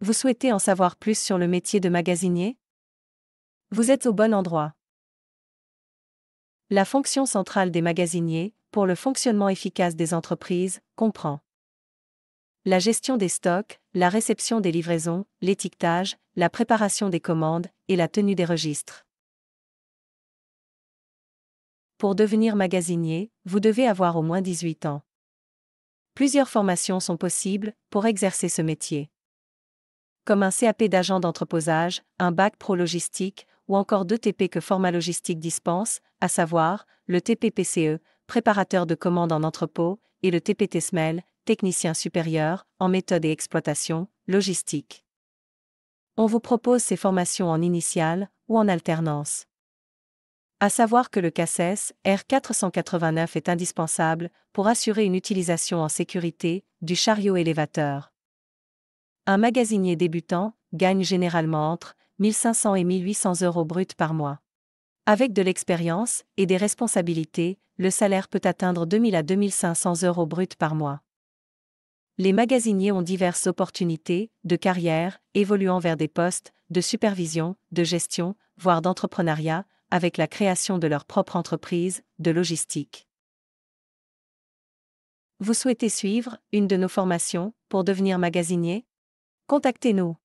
Vous souhaitez en savoir plus sur le métier de magasinier Vous êtes au bon endroit. La fonction centrale des magasiniers, pour le fonctionnement efficace des entreprises, comprend la gestion des stocks, la réception des livraisons, l'étiquetage, la préparation des commandes et la tenue des registres. Pour devenir magasinier, vous devez avoir au moins 18 ans. Plusieurs formations sont possibles pour exercer ce métier comme un CAP d'agent d'entreposage, un bac pro logistique, ou encore deux TP que Format Logistique dispense, à savoir le TPPCE, préparateur de commandes en entrepôt, et le TPTSMEL, technicien supérieur, en méthode et exploitation, logistique. On vous propose ces formations en initiale ou en alternance. À savoir que le CACES R489 est indispensable pour assurer une utilisation en sécurité du chariot élévateur. Un magasinier débutant gagne généralement entre 1500 et 1800 euros bruts par mois. Avec de l'expérience et des responsabilités, le salaire peut atteindre 2000 à 2500 euros bruts par mois. Les magasiniers ont diverses opportunités de carrière, évoluant vers des postes de supervision, de gestion, voire d'entrepreneuriat, avec la création de leur propre entreprise de logistique. Vous souhaitez suivre une de nos formations pour devenir magasinier Contactez-nous.